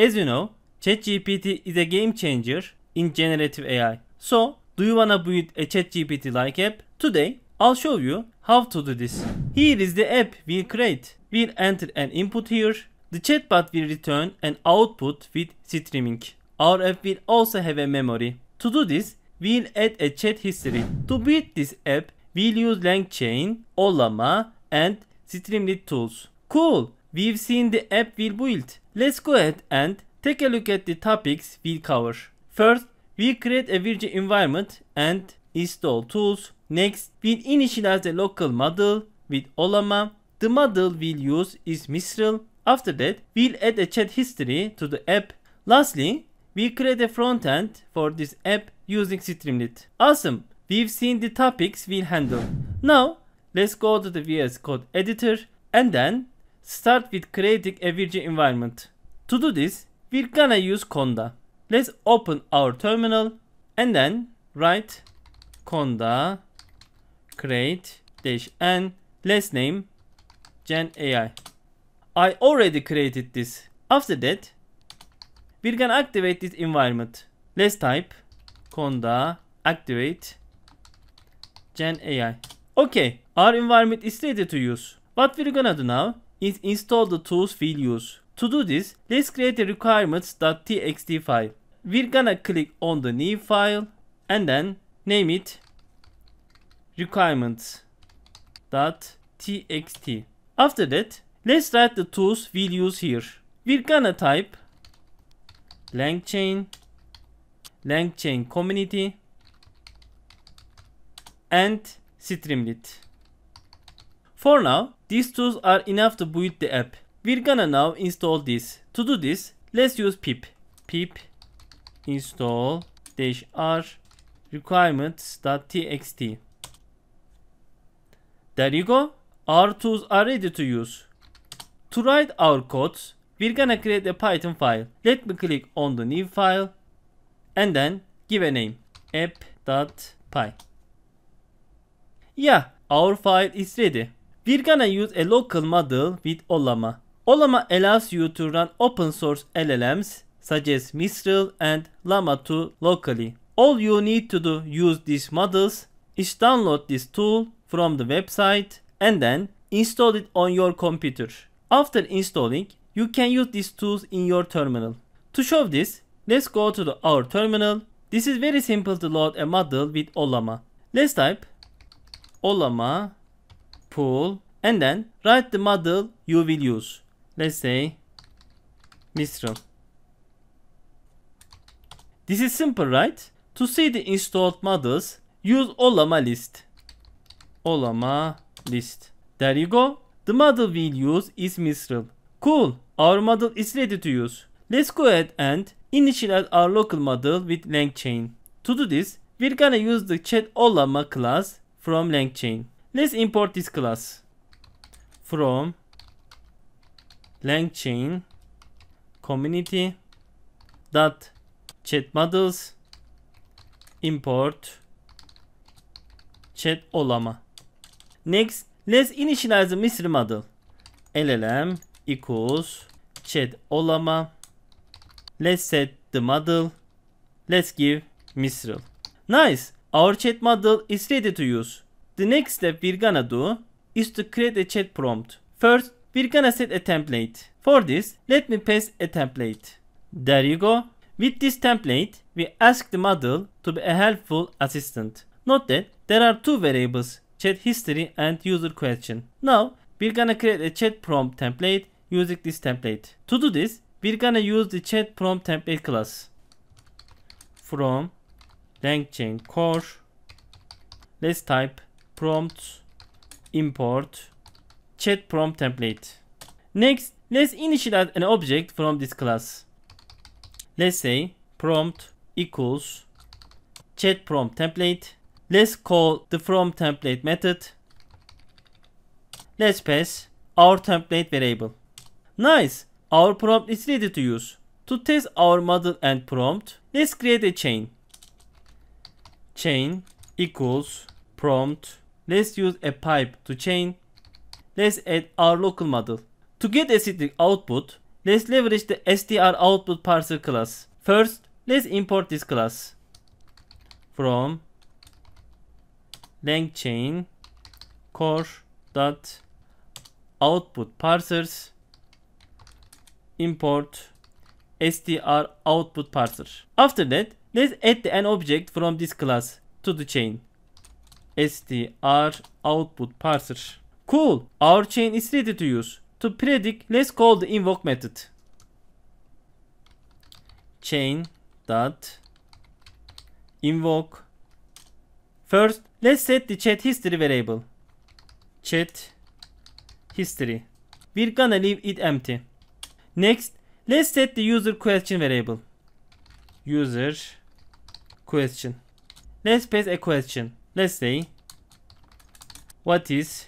As you know, ChatGPT is a game changer in generative AI. So, do you wanna build a ChatGPT like app? Today, I'll show you how to do this. Here is the app we'll create. We'll enter an input here. The chatbot will return an output with streaming. Our app will also have a memory. To do this, we'll add a chat history. To build this app, we'll use LangChain, Olama, and Streamlit tools. Cool! We've seen the app we'll build. Let's go ahead and take a look at the topics we cover. First, we create a virtual environment and install tools. Next, we initialize a local model with Olama. The model we'll use is Mistral. After that, we'll add a chat history to the app. Lastly, we create a frontend for this app using Streamlit. Awesome! We've seen the topics we'll handle. Now, let's go to the VS Code editor and then Start with creating a virtual environment. To do this, we're gonna use conda. Let's open our terminal and then write conda create dash n let's name gen AI. I already created this. After that, we're gonna activate this environment. Let's type conda activate gen AI. Okay, our environment is ready to use. What we're gonna do now is install the tools we'll use. To do this, let's create a requirements.txt file. We're gonna click on the new file and then name it requirements.txt. After that, let's write the tools we'll use here. We're gonna type langchain, langchain community, and Streamlit. For now, these tools are enough to boot the app. We're gonna now install this. To do this, let's use pip. pip install dash r requirements.txt. There you go. Our tools are ready to use. To write our codes, we're gonna create a Python file. Let me click on the new file and then give a name app.py. Yeah, our file is ready. We're gonna use a local model with Olama. Olama allows you to run open source LLMs such as Mistral and Llama 2 locally. All you need to do use these models is download this tool from the website and then install it on your computer. After installing, you can use these tools in your terminal. To show this, let's go to the, our terminal. This is very simple to load a model with Olama. Let's type olama pool and then write the model you will use. Let's say Mistral. This is simple, right? To see the installed models, use Olama list. Olama list. There you go. The model we'll use is Mistral. Cool. Our model is ready to use. Let's go ahead and initialize our local model with LangChain. To do this, we're gonna use the chat Olama class from LangChain. Let's import this class from langchain community dot chat models import chat olama. Next, let's initialize the mystery model. LLM equals chat olama. Let's set the model. Let's give Mistral. Nice. Our chat model is ready to use. The next step we're gonna do is to create a chat prompt. First, we're gonna set a template. For this, let me paste a template. There you go. With this template, we ask the model to be a helpful assistant. Note that there are two variables, chat history and user question. Now, we're gonna create a chat prompt template using this template. To do this, we're gonna use the chat prompt template class from LangChain core. Let's type prompt import chat prompt template. Next, let's initialize an object from this class. Let's say prompt equals chat prompt template. Let's call the from template method. Let's pass our template variable. Nice! Our prompt is ready to use. To test our model and prompt, let's create a chain. Chain equals prompt Let's use a pipe to chain. Let's add our local model. To get a static output, let's leverage the str output parser class. First, let's import this class from langchain core dot output parsers import str output parser. After that, let's add an object from this class to the chain str output parser. Cool. Our chain is ready to use. To predict, let's call the invoke method. Chain dot invoke. First, let's set the chat history variable. Chat history. We're gonna leave it empty. Next, let's set the user question variable. User question. Let's pass a question. Let's say, what is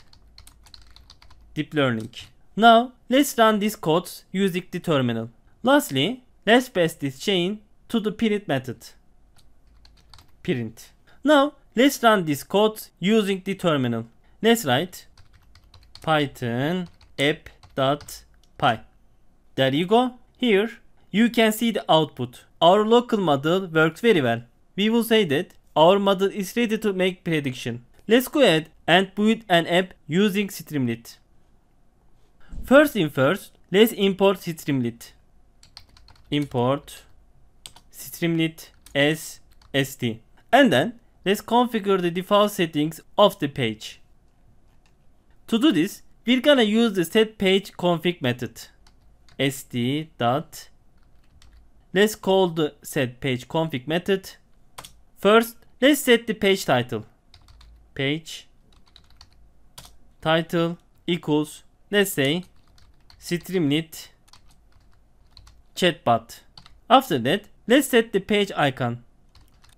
deep learning? Now, let's run this code using the terminal. Lastly, let's pass this chain to the print method. Print. Now, let's run this code using the terminal. Let's write python app.py. There you go. Here, you can see the output. Our local model worked very well. We will say that Our model is ready to make prediction. Let's go ahead and build an app using Streamlit. First in first, let's import Streamlit. Import Streamlit as st. And then let's configure the default settings of the page. To do this, we're gonna use the set page config method. st let's call the set page config method first Let's set the page title. Page title equals let's say Streamlit chatbot. After that, let's set the page icon.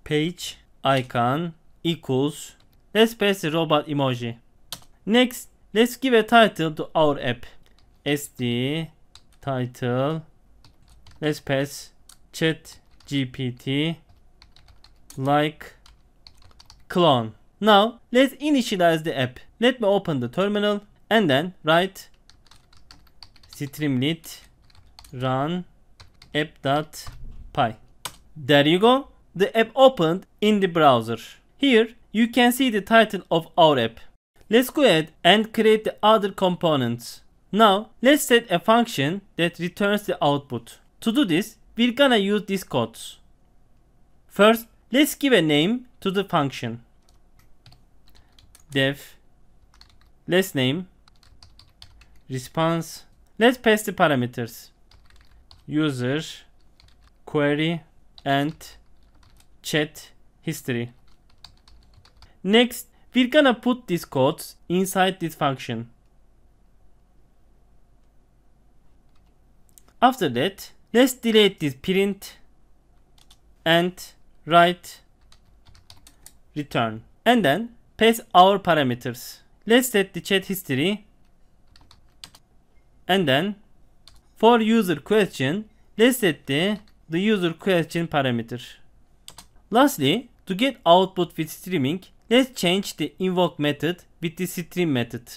Page icon equals let's paste the robot emoji. Next, let's give a title to our app. SD title let's pass chat GPT like clone. Now let's initialize the app. Let me open the terminal and then write streamlit run app.py. There you go. The app opened in the browser. Here you can see the title of our app. Let's go ahead and create the other components. Now let's set a function that returns the output. To do this, we're gonna use these codes. First, let's give a name to the function def let's name response let's pass the parameters user query and chat history next we're gonna put these codes inside this function after that let's delete this print and write return. And then pass our parameters. Let's set the chat history. And then for user question, let's set the, the user question parameter. Lastly, to get output with streaming, let's change the invoke method with the stream method.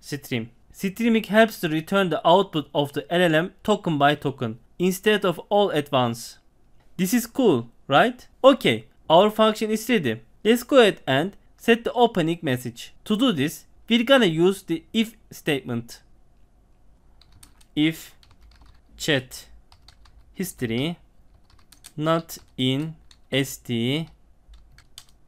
Stream. Streaming helps to return the output of the LLM token by token instead of all at once. This is cool, right? Okay, Our function is ready. Let's go ahead and set the opening message. To do this, we're gonna use the if statement. If chat history not in sd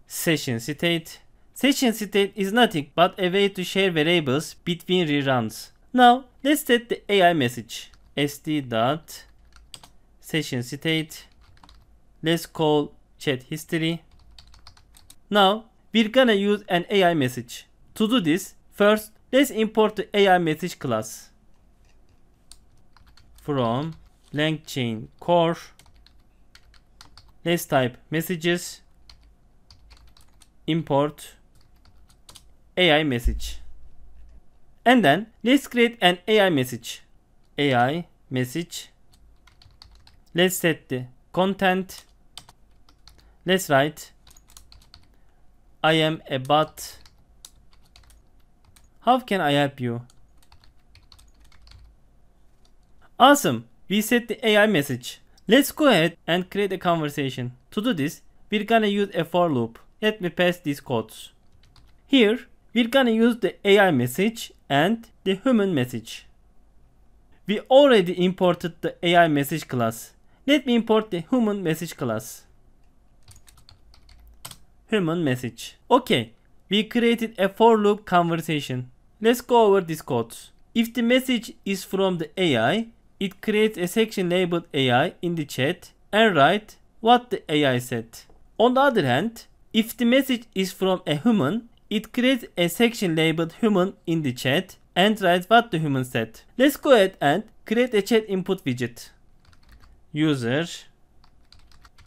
session state. Session state is nothing but a way to share variables between reruns. Now, let's set the AI message. st dot session state. Let's call chat history. Now, we're gonna use an AI message. To do this, first, let's import the AI message class from LangChain core. Let's type messages import AI message. And then let's create an AI message. AI message. Let's set the content Let's write I am a bot. How can I help you? Awesome! We set the AI message. Let's go ahead and create a conversation. To do this, we're gonna use a for loop. Let me paste these codes. Here, we're gonna use the AI message and the human message. We already imported the AI message class. Let me import the human message class human message. Okay, we created a for loop conversation. Let's go over this code. If the message is from the AI, it creates a section labeled AI in the chat and write what the AI said. On the other hand, if the message is from a human, it creates a section labeled human in the chat and write what the human said. Let's go ahead and create a chat input widget. User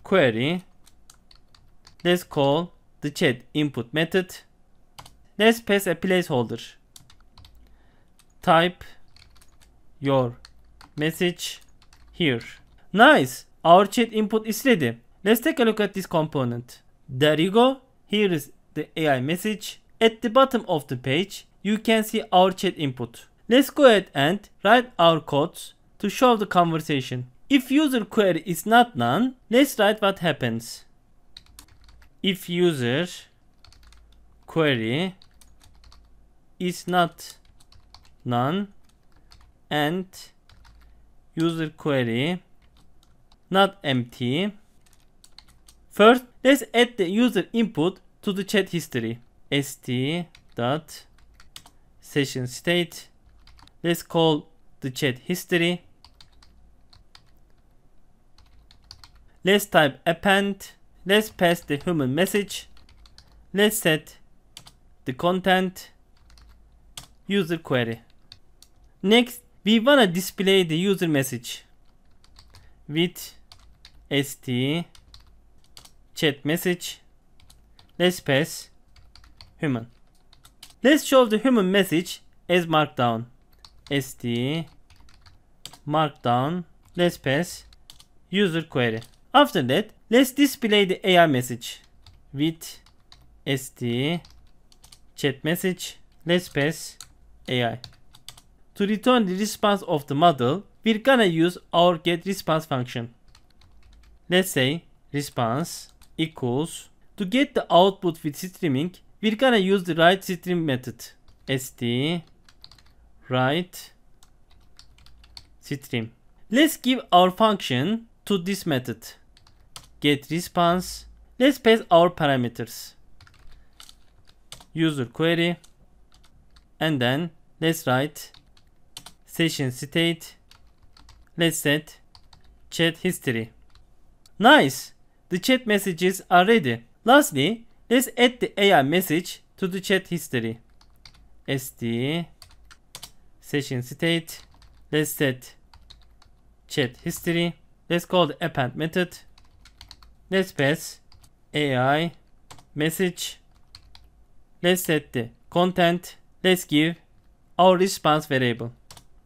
query Let's call the chat input method. Let's pass a placeholder. Type your message here. Nice. Our chat input is ready. Let's take a look at this component. There you go. Here is the AI message. At the bottom of the page, you can see our chat input. Let's go ahead and write our codes to show the conversation. If user query is not none, let's write what happens if user query is not none and user query not empty first let's add the user input to the chat history st dot session state let's call the chat history let's type append Let's pass the human message. Let's set the content user query. Next, we wanna display the user message with st chat message. Let's pass human. Let's show the human message as markdown. st markdown. Let's pass user query. After that, Let's display the AI message with st chat message. Let's pass AI. To return the response of the model, we're gonna use our get response function. Let's say response equals to get the output with streaming, we're gonna use the write stream method. st write stream. Let's give our function to this method. get response. Let's pass our parameters. User query. And then let's write session state. Let's set chat history. Nice! The chat messages are ready. Lastly, let's add the AI message to the chat history. SD session state. Let's set chat history. Let's call the append method. Let's pass AI message. Let's set the content. Let's give our response variable.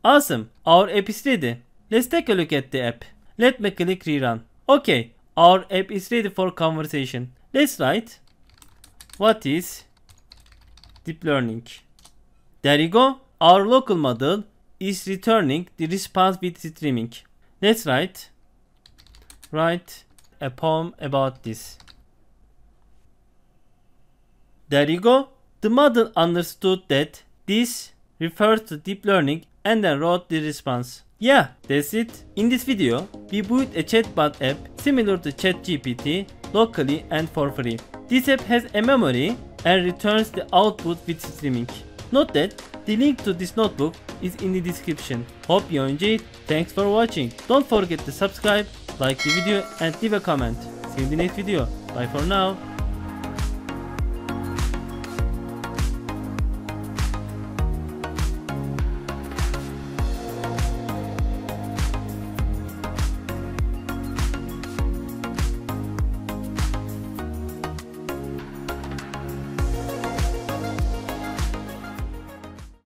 Awesome. Our app is ready. Let's take a look at the app. Let me click rerun. Okay. Our app is ready for conversation. Let's write. What is deep learning? There you go. Our local model is returning the response with streaming. Let's write. Write a poem about this. There you go. The model understood that this refers to deep learning and then wrote the response. Yeah, that's it. In this video, we built a chatbot app similar to ChatGPT locally and for free. This app has a memory and returns the output with streaming. Note that the link to this notebook is in the description. Hope you enjoyed. Thanks for watching. Don't forget to subscribe like the video and leave a comment. See you in the next video. Bye for now.